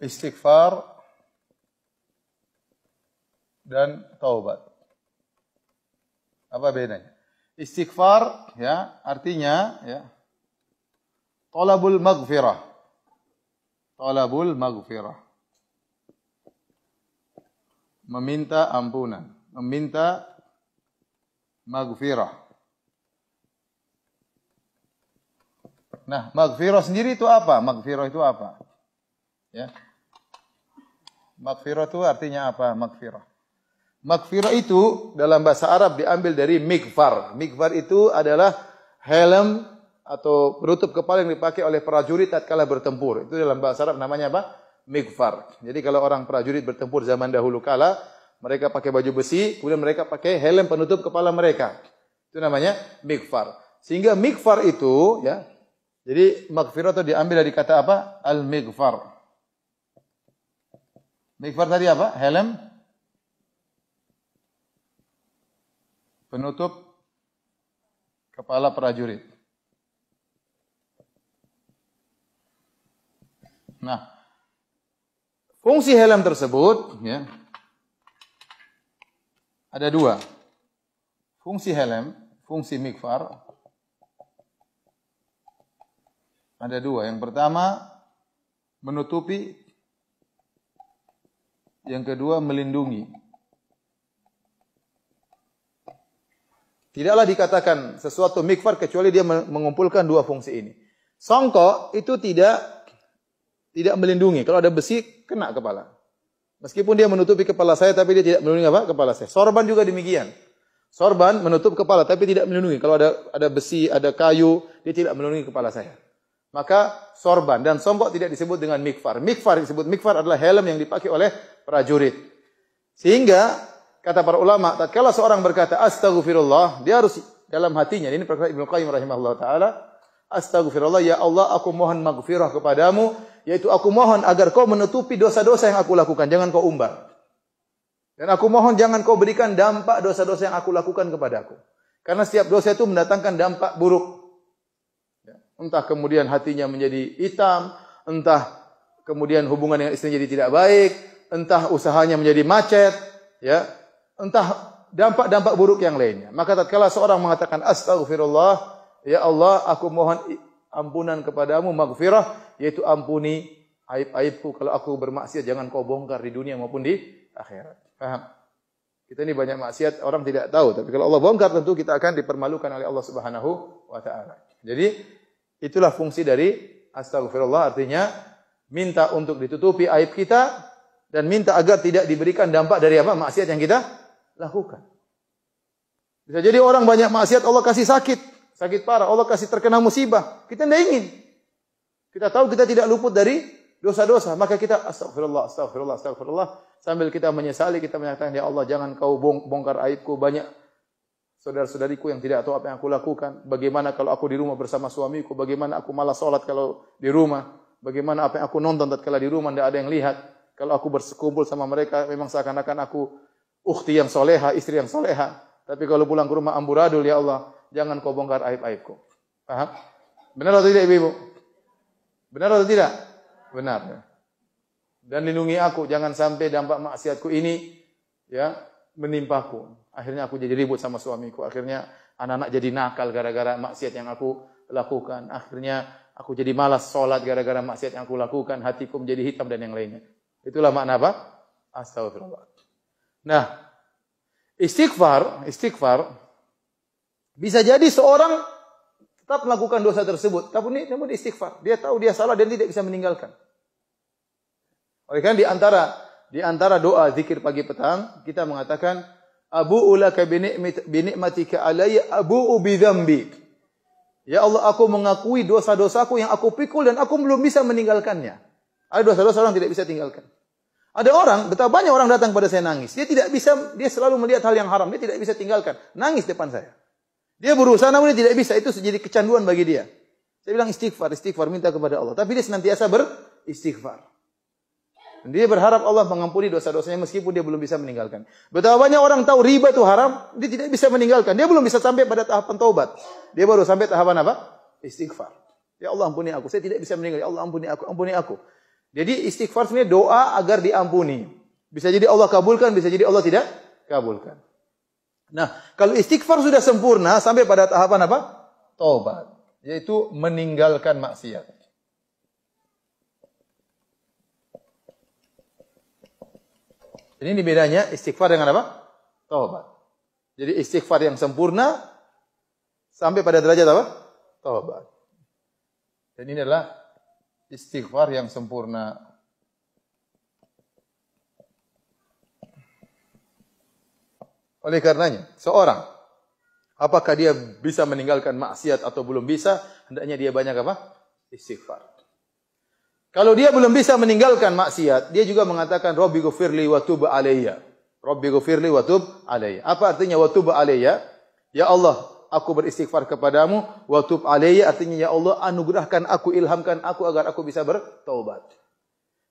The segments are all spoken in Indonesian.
istighfar dan taubat. Apa bedanya? Istighfar ya artinya ya talabul maghfirah. Talabul maghfirah. Meminta ampunan, meminta maghfirah. Nah, maghfirah sendiri itu apa? Maghfirah itu apa? Ya. Makfirah itu artinya apa? Makfirah. Makfirah itu dalam bahasa Arab diambil dari mikfar. Mikfar itu adalah helm atau penutup kepala yang dipakai oleh prajurit tatkala bertempur. Itu dalam bahasa Arab namanya apa? Mikfar. Jadi kalau orang prajurit bertempur zaman dahulu kala, mereka pakai baju besi, kemudian mereka pakai helm penutup kepala mereka. Itu namanya mikfar. Sehingga mikfar itu ya. Jadi makfirah itu diambil dari kata apa? Al-mikfar. Mikfar tadi apa? Helm. Penutup kepala prajurit. Nah, fungsi helm tersebut ya, ada dua. Fungsi helm, fungsi mikfar ada dua. Yang pertama menutupi yang kedua melindungi. Tidaklah dikatakan sesuatu mikfar kecuali dia mengumpulkan dua fungsi ini. Songkok itu tidak tidak melindungi. Kalau ada besi kena kepala. Meskipun dia menutupi kepala saya tapi dia tidak melindungi apa? Kepala saya. Sorban juga demikian. Sorban menutup kepala tapi tidak melindungi. Kalau ada ada besi, ada kayu, dia tidak melindungi kepala saya. Maka sorban dan sombok tidak disebut dengan mikfar. Mikfar disebut mikfar adalah helm yang dipakai oleh prajurit. Sehingga kata para ulama, tatkala seorang berkata astagfirullah, dia harus dalam hatinya ini perkara Ibnu Qayyim rahimahullah taala, astagfirullah ya Allah aku mohon maghfirah kepadamu, yaitu aku mohon agar kau menutupi dosa-dosa yang aku lakukan, jangan kau umbar. Dan aku mohon jangan kau berikan dampak dosa-dosa yang aku lakukan kepadaku. Karena setiap dosa itu mendatangkan dampak buruk. Ya. Entah kemudian hatinya menjadi hitam, entah kemudian hubungan dengan istrinya jadi tidak baik, entah usahanya menjadi macet, ya, entah dampak-dampak buruk yang lainnya. Maka tatkala seorang mengatakan astaghfirullah, ya Allah, aku mohon ampunan kepadamu, maghfirah, yaitu ampuni aib-aibku. Kalau aku bermaksiat jangan kau bongkar di dunia maupun di akhirat. Paham? Kita ini banyak maksiat, orang tidak tahu. Tapi kalau Allah bongkar tentu kita akan dipermalukan oleh Allah Subhanahu wa taala. Jadi itulah fungsi dari astagfirullah artinya minta untuk ditutupi aib kita dan minta agar tidak diberikan dampak dari apa maksiat yang kita lakukan. Bisa jadi orang banyak maksiat Allah kasih sakit, sakit parah, Allah kasih terkena musibah. Kita tidak ingin. Kita tahu kita tidak luput dari dosa-dosa, maka kita astagfirullah, astagfirullah, astagfirullah sambil kita menyesali, kita menyatakan ya Allah jangan kau bongkar aibku banyak saudara-saudariku yang tidak tahu apa yang aku lakukan. Bagaimana kalau aku di rumah bersama suamiku? Bagaimana aku malah sholat kalau di rumah? Bagaimana apa yang aku nonton tatkala di rumah tidak ada yang lihat? Kalau aku bersekumpul sama mereka memang seakan-akan aku ukhti yang soleha, istri yang soleha. Tapi kalau pulang ke rumah amburadul ya Allah, jangan kau bongkar aib-aibku. Benar atau tidak ibu-ibu? Benar atau tidak? benar. Ya. Dan lindungi aku jangan sampai dampak maksiatku ini ya menimpaku. Akhirnya aku jadi ribut sama suamiku. Akhirnya anak-anak jadi nakal gara-gara maksiat yang aku lakukan. Akhirnya aku jadi malas sholat gara-gara maksiat yang aku lakukan. Hatiku menjadi hitam dan yang lainnya. Itulah makna apa? Astagfirullah. Nah, istighfar, istighfar bisa jadi seorang tetap melakukan dosa tersebut, tapi ini namun istighfar. Dia tahu dia salah dan tidak bisa meninggalkan. Oleh kan di antara di antara doa zikir pagi petang kita mengatakan Abu ulaka binikmatika alayya abu bi dzambi. Ya Allah aku mengakui dosa-dosaku yang aku pikul dan aku belum bisa meninggalkannya. Ada dosa-dosa orang tidak bisa tinggalkan. Ada orang, betapa banyak orang datang pada saya nangis. Dia tidak bisa, dia selalu melihat hal yang haram. Dia tidak bisa tinggalkan. Nangis depan saya. Dia berusaha namun dia tidak bisa. Itu jadi kecanduan bagi dia. Saya bilang istighfar, istighfar minta kepada Allah. Tapi dia senantiasa beristighfar. Dia berharap Allah mengampuni dosa-dosanya meskipun dia belum bisa meninggalkan. Betapa banyak orang tahu riba itu haram, dia tidak bisa meninggalkan. Dia belum bisa sampai pada tahapan taubat. Dia baru sampai tahapan apa? Istighfar. Ya Allah ampuni aku, saya tidak bisa meninggalkan. Ya Allah ampuni aku, ampuni aku. Jadi istighfar sebenarnya doa agar diampuni. Bisa jadi Allah kabulkan, bisa jadi Allah tidak kabulkan. Nah, kalau istighfar sudah sempurna sampai pada tahapan apa? Taubat, yaitu meninggalkan maksiat. ini bedanya istighfar dengan apa? Taubat. Jadi istighfar yang sempurna sampai pada derajat apa? Taubat. Dan ini adalah istighfar yang sempurna. Oleh karenanya, seorang apakah dia bisa meninggalkan maksiat atau belum bisa? Hendaknya dia banyak apa? Istighfar. Kalau dia belum bisa meninggalkan maksiat, dia juga mengatakan Robbi gufirli wa alayya. Robbi gufirli wa alayya. Apa artinya wa alayya? Ya Allah, aku beristighfar kepadamu wa alayya artinya ya Allah anugerahkan aku, ilhamkan aku agar aku bisa bertobat.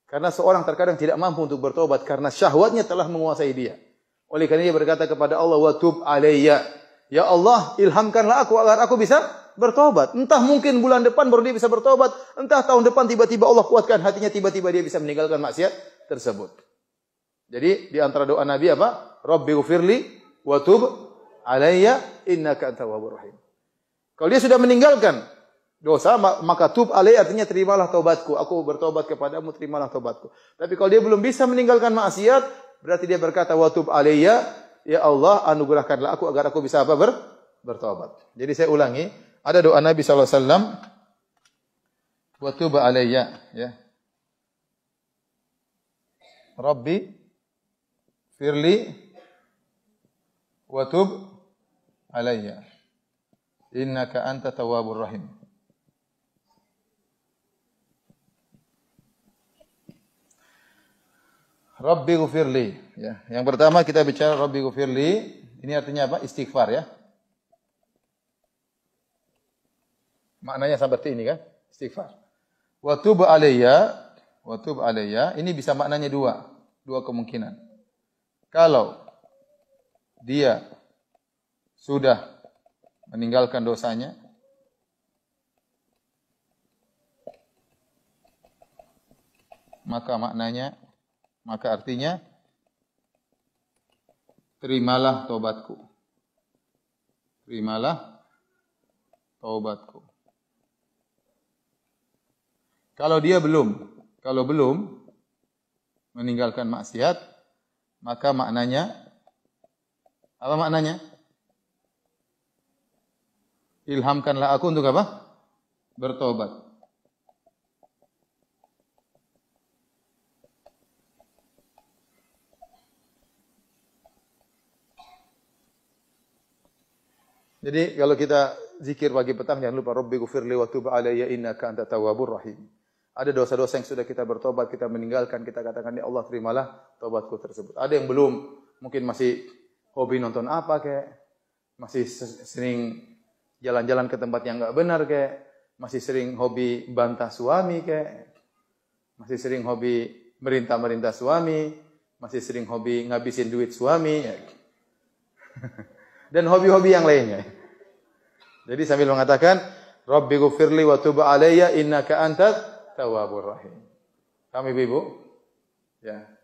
Karena seorang terkadang tidak mampu untuk bertobat karena syahwatnya telah menguasai dia. Oleh karena dia berkata kepada Allah wa alayya. Ya Allah, ilhamkanlah aku agar aku bisa bertobat. Entah mungkin bulan depan baru dia bisa bertobat. Entah tahun depan tiba-tiba Allah kuatkan hatinya, tiba-tiba dia bisa meninggalkan maksiat tersebut. Jadi di antara doa Nabi apa? Rabbi gufirli wa tub alayya innaka antawwabur rahim. Kalau dia sudah meninggalkan dosa, maka tub alaiya artinya terimalah taubatku. Aku bertobat kepadamu, terimalah taubatku. Tapi kalau dia belum bisa meninggalkan maksiat, berarti dia berkata wa tub alayya, ya Allah anugerahkanlah aku agar aku bisa apa ber bertobat. Jadi saya ulangi, ada doa Nabi sallallahu alaihi wasallam ya Rabbi firli wa tub alayya innaka anta tawwabur rahim Rabbi gufirli ya yang pertama kita bicara Rabbi gufirli ini artinya apa istighfar ya Maknanya seperti ini kan? Istighfar. Wa tub alayya, wa tub alayya, ini bisa maknanya dua, dua kemungkinan. Kalau dia sudah meninggalkan dosanya, maka maknanya maka artinya terimalah tobatku terimalah taubatku Kalau dia belum, kalau belum meninggalkan maksiat, maka maknanya apa maknanya? Ilhamkanlah aku untuk apa? Bertobat. Jadi kalau kita zikir pagi petang jangan lupa Robbi gufirli wa tub alayya innaka antat tawwabur rahim. Ada dosa-dosa yang sudah kita bertobat, kita meninggalkan, kita katakan, Ya Allah terimalah tobatku tersebut. Ada yang belum, mungkin masih hobi nonton apa kayak, masih sering jalan-jalan ke tempat yang nggak benar kayak, masih sering hobi bantah suami kayak, masih sering hobi merintah-merintah suami, masih sering hobi ngabisin duit suami, ya. dan hobi-hobi yang lainnya. Jadi sambil mengatakan, Rabbi gufirli wa tuba alayya innaka antat tawabur rahim. Kami Ibu? Ya.